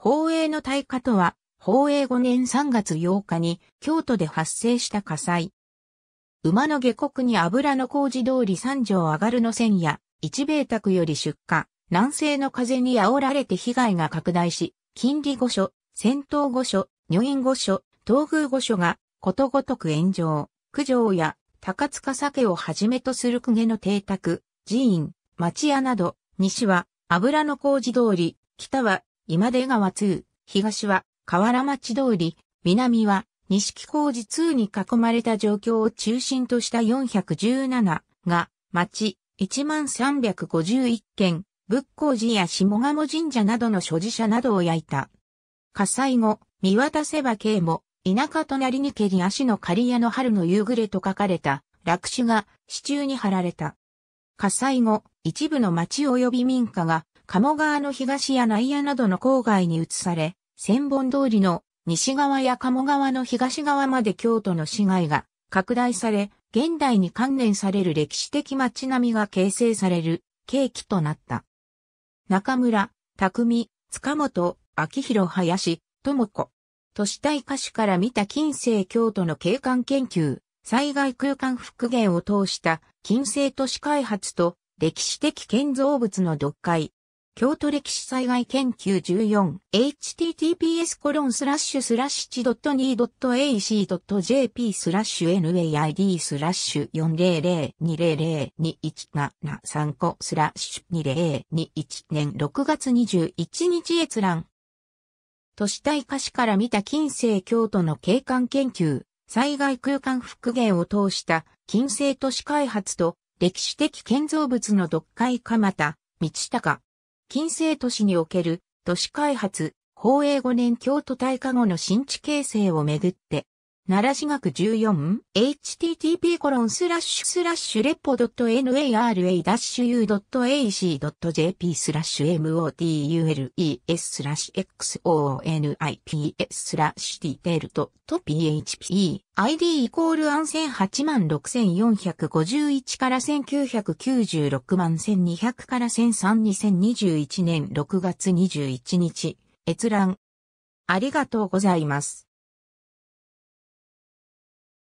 宝永の大火とは、宝永5年3月8日に京都で発生した火災。馬の下国に油の工事通り三条上がるの線や、一米宅より出荷、南西の風に煽られて被害が拡大し、金利御所、戦闘御所、女院御所、東宮御所がことごとく炎上、九条や高塚酒をはじめとする公家の邸宅、寺院、町屋など、西は油の工事通り、北は今出川2、東は河原町通り、南は錦工事2に囲まれた状況を中心とした417が、町1351件、仏光寺や下鴨神社などの所持者などを焼いた。火災後、見渡せば慶も、田舎隣に蹴り足の刈屋の春の夕暮れと書かれた、落首が支柱に貼られた。火災後、一部の町及び民家が鴨川の東や内野などの郊外に移され、千本通りの西側や鴨川の東側まで京都の市街が拡大され、現代に関連される歴史的街並みが形成される契機となった。中村、匠、塚本、秋広林、智子。都市対歌手から見た近世京都の景観研究、災害空間復元を通した近世都市開発と歴史的建造物の読解、京都歴史災害研究 14https コロンスラッシュスラッシュ 1.2.ac.jp スラッシュ naid スラッシュ400200217が3個スラッシュ2021年6月21日閲覧都市対歌詞から見た近世京都の景観研究災害空間復元を通した近世都市開発と歴史的建造物の読解かまた道高近世都市における都市開発、宝永5年京都大火後の新地形成をめぐって奈良市学 14http コロンスラッシュスラッシュレポ .nara-u.ac.jp スラッシュ m o d u l e s スラッシュ xonips スラッシュ d e t テルト .php ID イコールアン1086,451から1996万1200から132021年6月21日閲覧ありがとうございます。